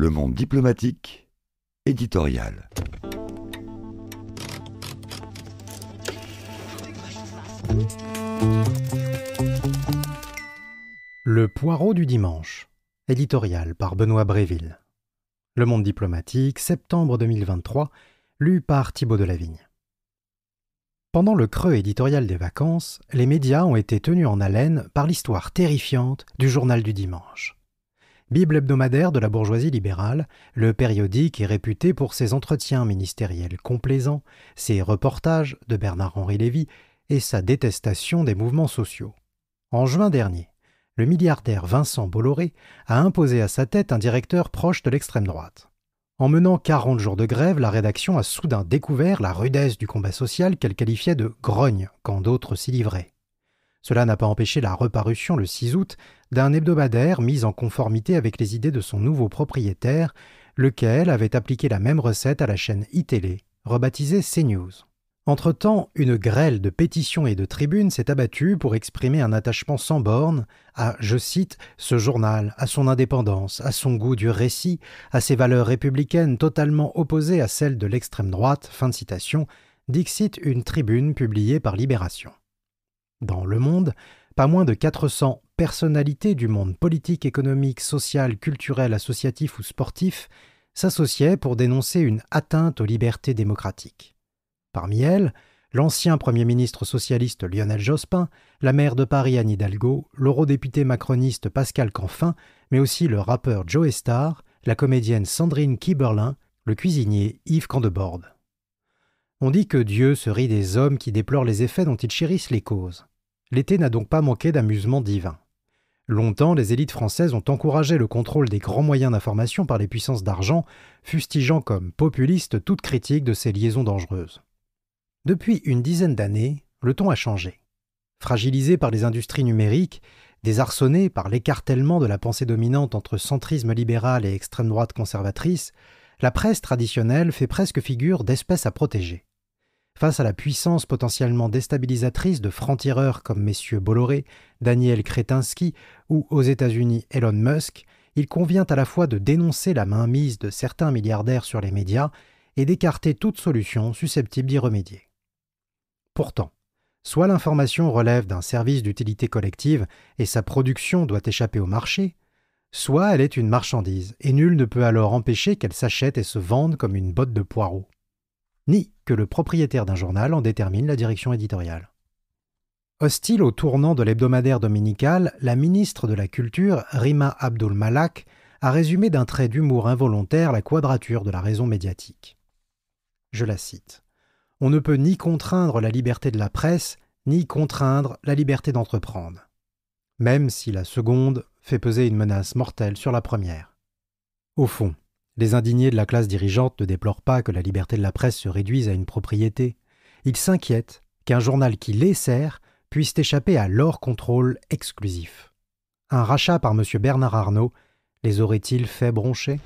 Le monde diplomatique, éditorial. Le poireau du dimanche, éditorial par Benoît Bréville. Le monde diplomatique, septembre 2023, lu par Thibaut Delavigne. Pendant le creux éditorial des vacances, les médias ont été tenus en haleine par l'histoire terrifiante du journal du dimanche. Bible hebdomadaire de la bourgeoisie libérale, le périodique est réputé pour ses entretiens ministériels complaisants, ses reportages de Bernard-Henri Lévy et sa détestation des mouvements sociaux. En juin dernier, le milliardaire Vincent Bolloré a imposé à sa tête un directeur proche de l'extrême droite. En menant 40 jours de grève, la rédaction a soudain découvert la rudesse du combat social qu'elle qualifiait de grogne quand d'autres s'y livraient. Cela n'a pas empêché la reparution le 6 août d'un hebdomadaire mis en conformité avec les idées de son nouveau propriétaire, lequel avait appliqué la même recette à la chaîne iTélé, rebaptisée CNews. Entre-temps, une grêle de pétitions et de tribunes s'est abattue pour exprimer un attachement sans bornes à, je cite, ce journal, à son indépendance, à son goût du récit, à ses valeurs républicaines totalement opposées à celles de l'extrême droite, fin de citation, dixit une tribune publiée par Libération. Dans le monde, pas moins de 400 personnalités du monde politique, économique, social, culturel, associatif ou sportif s'associaient pour dénoncer une atteinte aux libertés démocratiques. Parmi elles, l'ancien Premier ministre socialiste Lionel Jospin, la maire de Paris Anne Hidalgo, l'eurodéputé macroniste Pascal Canfin, mais aussi le rappeur Joe Estar, la comédienne Sandrine Kiberlin, le cuisinier Yves Candeborde. On dit que Dieu se rit des hommes qui déplorent les effets dont ils chérissent les causes. L'été n'a donc pas manqué d'amusement divin. Longtemps, les élites françaises ont encouragé le contrôle des grands moyens d'information par les puissances d'argent, fustigeant comme populiste toute critique de ces liaisons dangereuses. Depuis une dizaine d'années, le ton a changé. Fragilisé par les industries numériques, désarçonné par l'écartèlement de la pensée dominante entre centrisme libéral et extrême droite conservatrice, la presse traditionnelle fait presque figure d'espèce à protéger. Face à la puissance potentiellement déstabilisatrice de francs-tireurs comme messieurs Bolloré, Daniel Kretinsky ou aux États-Unis Elon Musk, il convient à la fois de dénoncer la mainmise de certains milliardaires sur les médias et d'écarter toute solution susceptible d'y remédier. Pourtant, soit l'information relève d'un service d'utilité collective et sa production doit échapper au marché, soit elle est une marchandise et nul ne peut alors empêcher qu'elle s'achète et se vende comme une botte de poireaux ni que le propriétaire d'un journal en détermine la direction éditoriale. Hostile au tournant de l'hebdomadaire dominical, la ministre de la Culture, Rima Abdul Malak, a résumé d'un trait d'humour involontaire la quadrature de la raison médiatique. Je la cite. On ne peut ni contraindre la liberté de la presse, ni contraindre la liberté d'entreprendre, même si la seconde fait peser une menace mortelle sur la première. Au fond, les indignés de la classe dirigeante ne déplorent pas que la liberté de la presse se réduise à une propriété. Ils s'inquiètent qu'un journal qui les sert puisse échapper à leur contrôle exclusif. Un rachat par M. Bernard Arnault les aurait-il fait broncher